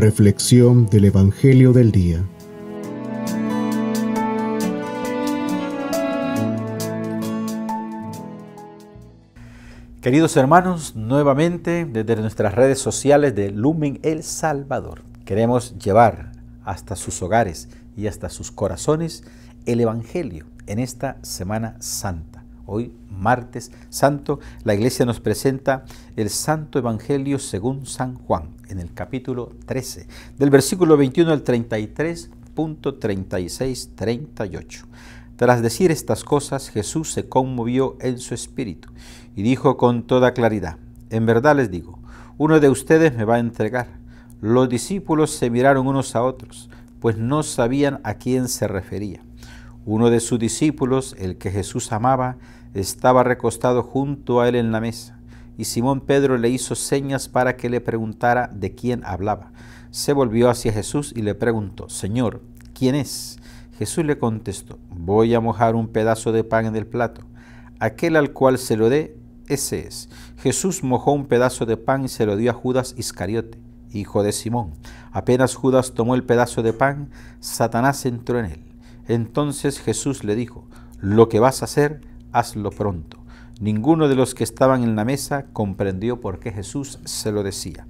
Reflexión del Evangelio del Día. Queridos hermanos, nuevamente desde nuestras redes sociales de Lumen El Salvador, queremos llevar hasta sus hogares y hasta sus corazones el Evangelio en esta Semana Santa. Hoy, martes santo, la iglesia nos presenta el Santo Evangelio según San Juan, en el capítulo 13, del versículo 21 al 33, 36, 38. Tras decir estas cosas, Jesús se conmovió en su espíritu y dijo con toda claridad, en verdad les digo, uno de ustedes me va a entregar. Los discípulos se miraron unos a otros, pues no sabían a quién se refería. Uno de sus discípulos, el que Jesús amaba, estaba recostado junto a él en la mesa, y Simón Pedro le hizo señas para que le preguntara de quién hablaba. Se volvió hacia Jesús y le preguntó, Señor, ¿quién es? Jesús le contestó, voy a mojar un pedazo de pan en el plato. Aquel al cual se lo dé, ese es. Jesús mojó un pedazo de pan y se lo dio a Judas Iscariote, hijo de Simón. Apenas Judas tomó el pedazo de pan, Satanás entró en él. Entonces Jesús le dijo, lo que vas a hacer, hazlo pronto. Ninguno de los que estaban en la mesa comprendió por qué Jesús se lo decía.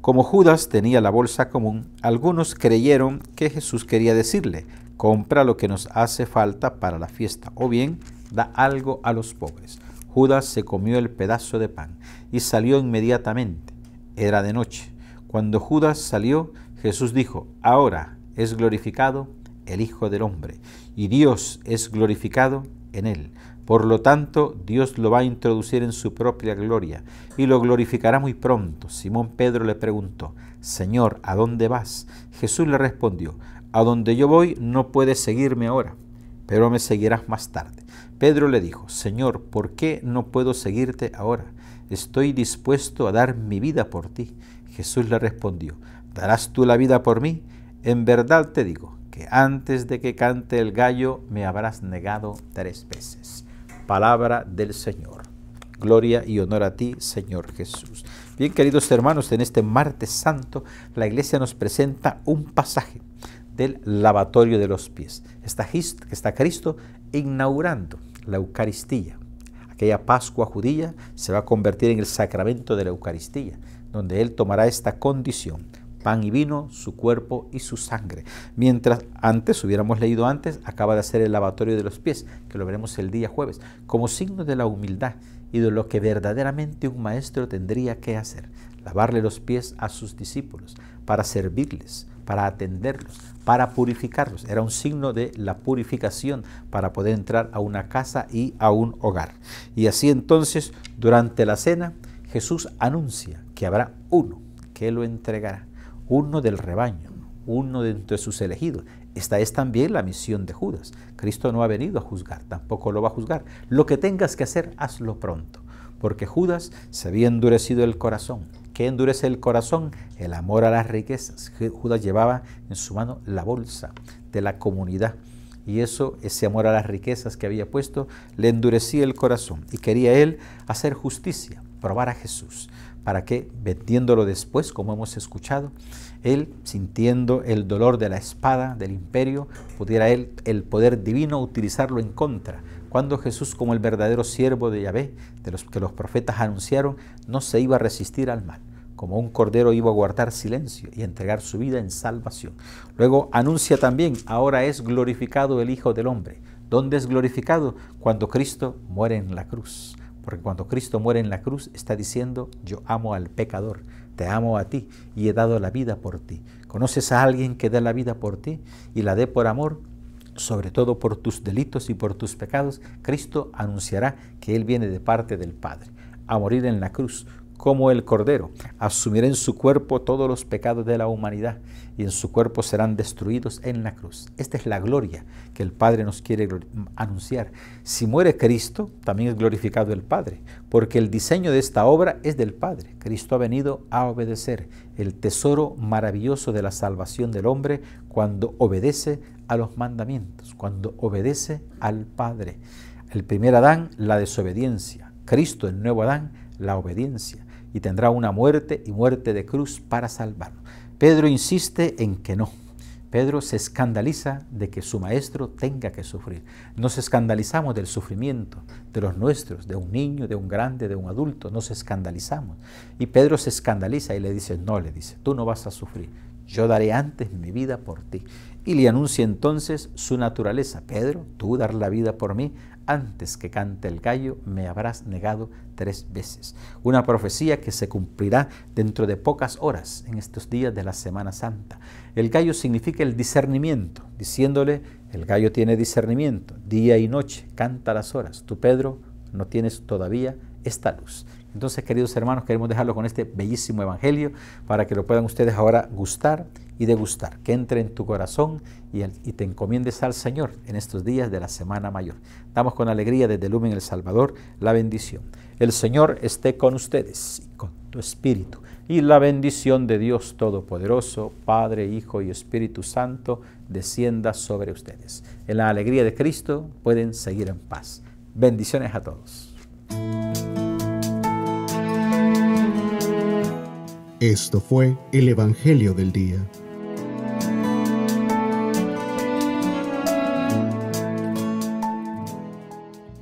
Como Judas tenía la bolsa común, algunos creyeron que Jesús quería decirle, compra lo que nos hace falta para la fiesta o bien da algo a los pobres. Judas se comió el pedazo de pan y salió inmediatamente. Era de noche. Cuando Judas salió, Jesús dijo, ahora es glorificado el Hijo del Hombre y Dios es glorificado en él. Por lo tanto, Dios lo va a introducir en su propia gloria y lo glorificará muy pronto. Simón Pedro le preguntó, Señor, ¿a dónde vas? Jesús le respondió, A donde yo voy no puedes seguirme ahora, pero me seguirás más tarde. Pedro le dijo, Señor, ¿por qué no puedo seguirte ahora? Estoy dispuesto a dar mi vida por ti. Jesús le respondió, ¿darás tú la vida por mí? En verdad te digo que antes de que cante el gallo me habrás negado tres veces palabra del Señor. Gloria y honor a ti, Señor Jesús. Bien, queridos hermanos, en este martes santo la iglesia nos presenta un pasaje del lavatorio de los pies. Está, está Cristo inaugurando la Eucaristía. Aquella Pascua judía se va a convertir en el sacramento de la Eucaristía, donde Él tomará esta condición pan y vino, su cuerpo y su sangre. Mientras antes, hubiéramos leído antes, acaba de hacer el lavatorio de los pies, que lo veremos el día jueves, como signo de la humildad y de lo que verdaderamente un maestro tendría que hacer, lavarle los pies a sus discípulos para servirles, para atenderlos, para purificarlos. Era un signo de la purificación para poder entrar a una casa y a un hogar. Y así entonces, durante la cena, Jesús anuncia que habrá uno que lo entregará uno del rebaño, uno de sus elegidos. Esta es también la misión de Judas. Cristo no ha venido a juzgar, tampoco lo va a juzgar. Lo que tengas que hacer, hazlo pronto, porque Judas se había endurecido el corazón. ¿Qué endurece el corazón? El amor a las riquezas. Judas llevaba en su mano la bolsa de la comunidad. Y eso, ese amor a las riquezas que había puesto, le endurecía el corazón. Y quería él hacer justicia probar a Jesús, para que, vendiéndolo después, como hemos escuchado, él, sintiendo el dolor de la espada del imperio, pudiera él, el poder divino, utilizarlo en contra. Cuando Jesús, como el verdadero siervo de Yahvé, de los que los profetas anunciaron, no se iba a resistir al mal como un cordero iba a guardar silencio y entregar su vida en salvación. Luego anuncia también, ahora es glorificado el Hijo del Hombre. ¿Dónde es glorificado? Cuando Cristo muere en la cruz. Porque cuando Cristo muere en la cruz está diciendo, yo amo al pecador, te amo a ti y he dado la vida por ti. ¿Conoces a alguien que da la vida por ti y la dé por amor? Sobre todo por tus delitos y por tus pecados, Cristo anunciará que Él viene de parte del Padre a morir en la cruz como el Cordero, asumirá en su cuerpo todos los pecados de la humanidad y en su cuerpo serán destruidos en la cruz. Esta es la gloria que el Padre nos quiere anunciar. Si muere Cristo, también es glorificado el Padre, porque el diseño de esta obra es del Padre. Cristo ha venido a obedecer el tesoro maravilloso de la salvación del hombre cuando obedece a los mandamientos, cuando obedece al Padre. El primer Adán, la desobediencia. Cristo, el nuevo Adán, la obediencia y tendrá una muerte y muerte de cruz para salvarlo. Pedro insiste en que no. Pedro se escandaliza de que su maestro tenga que sufrir. Nos escandalizamos del sufrimiento de los nuestros, de un niño, de un grande, de un adulto. Nos escandalizamos. Y Pedro se escandaliza y le dice, no, le dice, tú no vas a sufrir. Yo daré antes mi vida por ti. Y le anuncia entonces su naturaleza. Pedro, tú dar la vida por mí, antes que cante el gallo me habrás negado tres veces. Una profecía que se cumplirá dentro de pocas horas en estos días de la Semana Santa. El gallo significa el discernimiento, diciéndole, el gallo tiene discernimiento, día y noche, canta las horas, tú Pedro no tienes todavía esta luz. Entonces, queridos hermanos, queremos dejarlo con este bellísimo Evangelio para que lo puedan ustedes ahora gustar y degustar, que entre en tu corazón y, te encomiendes al Señor en estos días de la Semana Mayor. Damos con alegría desde Lumen El Salvador la bendición. El Señor esté con ustedes y con tu espíritu. Y la bendición de Dios Todopoderoso, Padre, Hijo y Espíritu Santo, descienda sobre ustedes. En la alegría de Cristo pueden seguir en paz. Bendiciones a todos. Esto fue el Evangelio del Día.